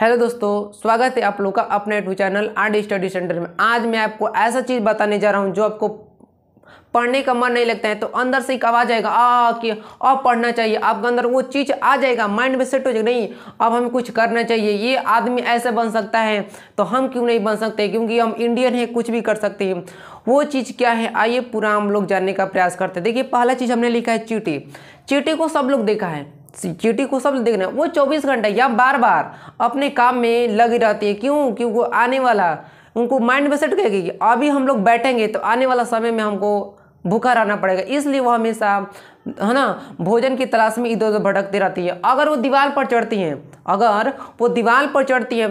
hello दोस्तों स्वागत है आप लोग का अपने YouTube channel art study centre में आज मैं आपको ऐसा चीज़ बताने जा रहा हूँ जो आपको पढ़ने का मन नहीं लगता है तो अंदर से एक आवाज़ आएगा आ कि अब पढ़ना चाहिए आपके अंदर वो चीज़ आ जाएगा माइंड में सेट हो जाएगा नहीं अब हमें कुछ करना चाहिए ये आदमी ऐसे बन सकता है तो हम क्यों नहीं बन सकते क्योंकि हम इंडियन हैं कुछ भी कर सकते हैं वो चीज़ क्या है आइए पूरा हम लोग जानने का प्रयास करते हैं देखिए पहला चीज़ हमने लिखा है चीटी चीटी को सब लोग देखा है चीटी को सब देखने वो चौबीस घंटे या बार बार अपने काम में लगी रहती है क्यों क्योंकि आने वाला उनको माइंड में सेट करेगी कि अभी हम लोग बैठेंगे तो आने वाला समय में हमको भूखा रहना पड़ेगा इसलिए वो हमेशा है ना भोजन की तलाश में इधर उधर भटकती रहती है अगर वो दीवार पर चढ़ती हैं अगर वो दीवार पर चढ़ती हैं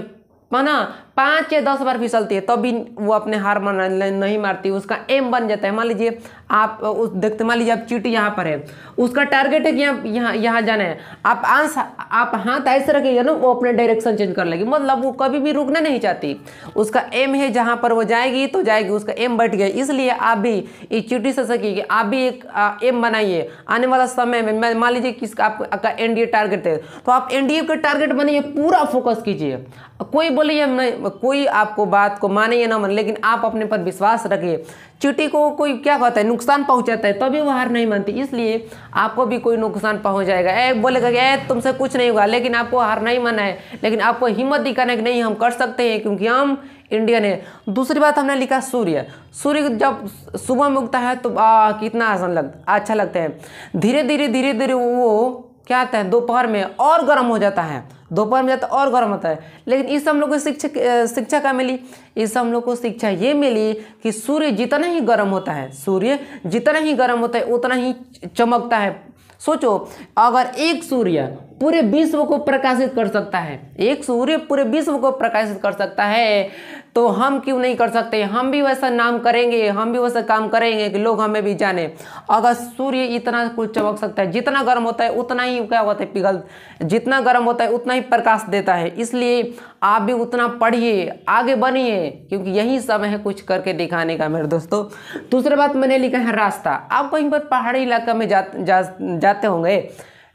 है ना पाँच या दस बार फिसलती है तभी वो अपने हार मान नहीं मारती उसका एम बन जाता है मान लीजिए आप उस देखते मान लीजिए आप चीटी यहाँ पर है उसका टारगेट है कि यहाँ यहाँ यहाँ जाना है आप आंस आप हाथ ऐसे रखेंगे ना वो अपने डायरेक्शन चेंज कर लेगी मतलब वो कभी भी रुकना नहीं चाहती उसका एम है जहाँ पर वो जाएगी तो जाएगी उसका एम बैठ गया इसलिए आप भी इस चीटी से कि आप भी एक एम बनाइए आने वाला समय में मान लीजिए किसका आपका एनडीए टारगेट है तो आप एनडीए का टारगेट बनाइए पूरा फोकस कीजिए कोई बोलिए मतलब कोई आपको बात को माने या ना माने लेकिन आप अपने पर विश्वास रखिए चीटी को कोई क्या कहता है नुकसान पहुंचाता है तभी वो हार नहीं मानती इसलिए आपको भी कोई नुकसान पहुंच जाएगा ऐ बोलेगा कि ऐ तुमसे कुछ नहीं होगा लेकिन आपको हार नहीं माना है लेकिन आपको हिम्मत दिखाना है कि नहीं हम कर सकते हैं क्योंकि हम इंडियन है दूसरी बात हमने लिखा सूर्य सूर्य जब सुबह में उगता है तो आ, कितना आसान लग अच्छा लगता है धीरे धीरे धीरे धीरे वो क्या आता है दोपहर में और गर्म हो जाता है दोपहर में जाता और गर्म होता है लेकिन इस हम लोग को शिक्षा शिक्षा क्या मिली इस हम लोग को शिक्षा ये मिली कि सूर्य जितना ही गर्म होता है सूर्य जितना ही गर्म होता है उतना ही चमकता है सोचो अगर एक सूर्य पूरे विश्व को प्रकाशित कर सकता है एक सूर्य पूरे विश्व को प्रकाशित कर सकता है तो हम क्यों नहीं कर सकते हम भी वैसा नाम करेंगे हम भी वैसा काम करेंगे कि लोग हमें भी जाने अगर सूर्य इतना कुछ चमक सकता है जितना गर्म होता है उतना ही क्या होता है पिघल जितना गर्म होता है उतना ही प्रकाश देता है इसलिए आप भी उतना पढ़िए आगे बनिए क्योंकि यही सब है कुछ करके दिखाने का मेरे दोस्तों दूसरी बात मैंने लिखा है रास्ता आप कहीं पर पहाड़ी इलाका में जा, जा, जाते होंगे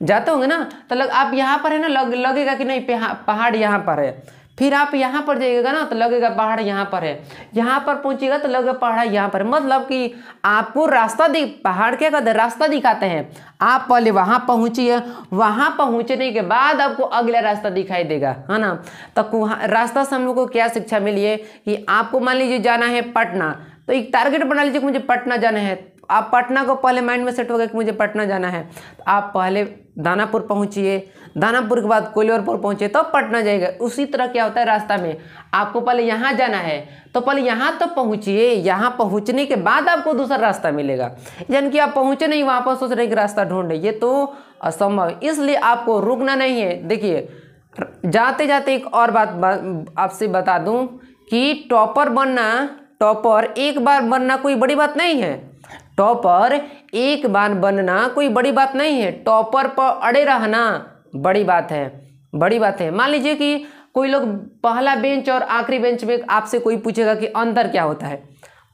जाते होंगे ना तो लग आप यहाँ पर है ना लग लगेगा कि नहीं पहाड़ यहाँ पर है फिर आप यहाँ पर जाइएगा ना तो लगेगा पहाड़ यहाँ पर है यहाँ पर पहुँचिएगा तो लगेगा पहाड़ यहाँ पर मतलब कि आपको रास्ता दिख पहाड़ क्या कहते हैं रास्ता दिखाते हैं आप पहले वहाँ पहुँचिए वहाँ पहुँचने के बाद आपको अगला रास्ता दिखाई देगा है ना तो रास्ता से हम लोग को क्या शिक्षा मिली है कि आपको मान लीजिए जाना है पटना तो एक टारगेट बना लीजिए कि मुझे पटना जाना है आप पटना को पहले माइंड में सेट हो गया कि मुझे पटना जाना है तो आप पहले दानापुर पहुँचिए दानापुर के बाद कोलेवरपुर पहुँचे तो पटना जाएगा उसी तरह क्या होता है रास्ता में आपको पहले यहाँ जाना है तो पहले यहाँ तो पहुंचिए यहाँ पहुंचने के बाद आपको दूसरा रास्ता मिलेगा यानी कि आप पहुँचे नहीं वहाँ पर सोच रहे कि रास्ता ढूंढे ये तो असंभव इसलिए आपको रुकना नहीं है देखिए जाते जाते एक और बात, आपसे बता दूँ कि टॉपर बनना टॉपर एक बार बनना कोई बड़ी बात नहीं है टॉपर एक बार बनना कोई बड़ी बात नहीं है टॉपर पर अड़े रहना बड़ी बात है बड़ी बात है मान लीजिए कि कोई लोग पहला बेंच और आखिरी बेंच में आपसे कोई पूछेगा कि अंतर क्या होता है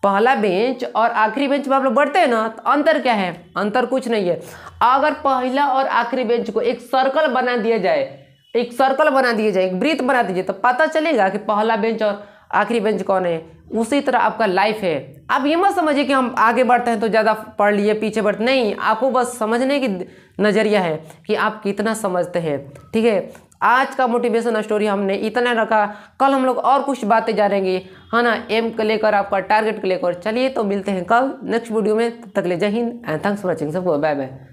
पहला बेंच और आखिरी बेंच में आप लोग बढ़ते हैं ना तो अंतर क्या है अंतर कुछ नहीं है अगर पहला और आखिरी बेंच को एक सर्कल बना दिया जाए एक सर्कल बना दिया जाए एक वृत्त बना दीजिए तो पता चलेगा कि पहला बेंच और आखिरी बेंच कौन है उसी तरह आपका लाइफ है आप ये मत समझिए कि हम आगे बढ़ते हैं तो ज़्यादा पढ़ लिए पीछे बढ़ते नहीं आपको बस समझने की नज़रिया है कि आप कितना समझते हैं ठीक है आज का मोटिवेशन स्टोरी हमने इतना रखा कल हम लोग और कुछ बातें जानेंगे है हाँ ना एम को लेकर आपका टारगेट को लेकर चलिए तो मिलते हैं कल नेक्स्ट वीडियो में तब तक ले जय हिंद एंड थैंक्स फॉर वॉचिंग सबको बाय बाय